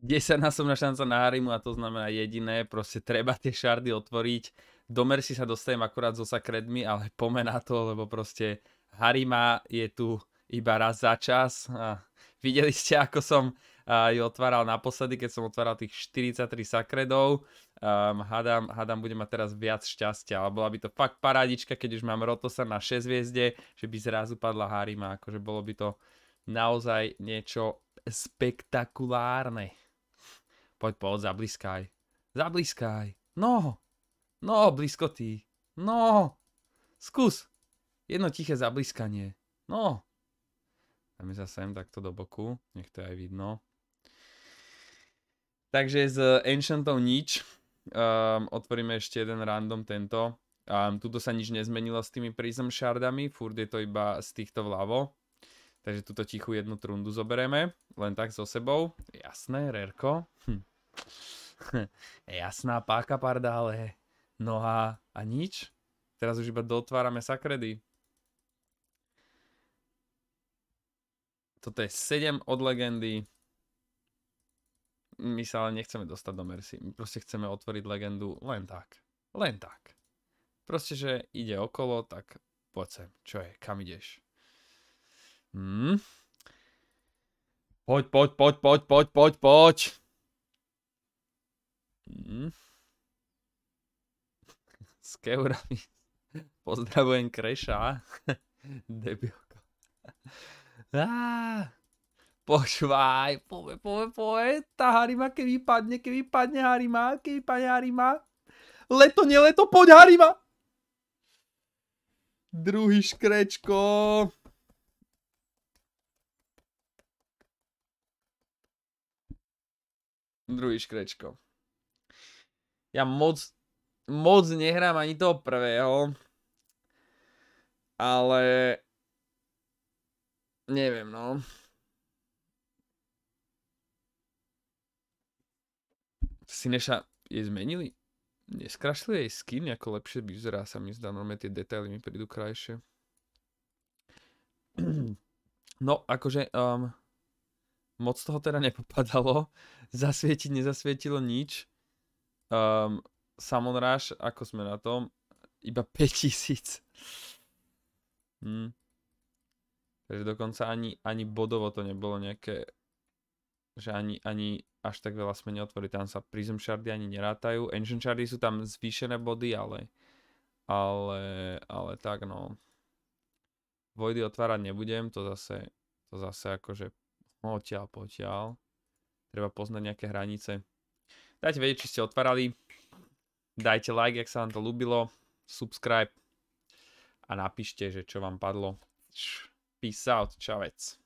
10-násobná šanca na Harimu a to znamená jediné, proste treba tie šardy otvoriť. Do Mercy sa dostajem akurát so sakredmi, ale pomená to, lebo proste Harima je tu iba raz za čas a videli ste, ako som ju otváral naposledy, keď som otváral tých 43 sakredov. Um, hádam, hádam, bude mať teraz viac šťastia, ale bola by to fakt parádička, keď už mám Rotosa na 6 hviezde, že by zrazu padla Harima, akože bolo by to naozaj niečo spektakulárne. Poď, poď, zablízkaj. Zablízkaj. No. No, blízko ty. No. Skús. Jedno tiché zabliskanie. No. Dajme sa sem takto do boku. Nech to aj vidno. Takže z Ancientom nič. Um, otvoríme ešte jeden random tento. Um, tuto sa nič nezmenilo s tými prism shardami. Furt je to iba z týchto vľavo. Takže túto tichú jednu trundu zoberieme. Len tak so sebou. Jasné, rerko. Hm. jasná páka pardále, noha a nič. Teraz už iba dotvárame sakredy. Toto je 7 od legendy. My sa ale nechceme dostať do Mercy. My proste chceme otvoriť legendu len tak. Len tak. Proste, že ide okolo, tak poď sem. Čo je? Kam ideš? Hmm. Poď, poď, poď, poď, poď, poď, poď. Hm? S keurami. Pozdravujem Kreša. Debilko. Ah! počúvaj, pove, pove, pove. Tá Harima, keď vypadne, keď vypadne Harima, keď vypadne Harima. Leto, neleto, poď Harima. Druhý škrečko. Druhý škrečko. Ja moc, moc nehrám ani toho prvého. Ale... Neviem, no. Sineša je zmenili? Neskrašili jej skin, ako lepšie vyzerá sa mi zdá, normálne tie detaily mi prídu krajšie. No, akože um, moc toho teda nepopadalo, zasvietiť nezasvietilo nič. Um, Samonráž, ako sme na tom? Iba 5000. Hm. Takže dokonca ani, ani bodovo to nebolo nejaké, že ani, ani až tak veľa sme neotvorili. Tam sa Prism Shardy ani nerátajú. Engine Shardy sú tam zvýšené body, ale, ale, ale tak no. Vojdy otvárať nebudem, to zase, to zase akože odtiaľ potiaľ. Treba poznať nejaké hranice. Dajte vedieť, či ste otvárali. Dajte like, ak sa vám to ľúbilo. Subscribe. A napíšte, že čo vám padlo. Peace out, čavec.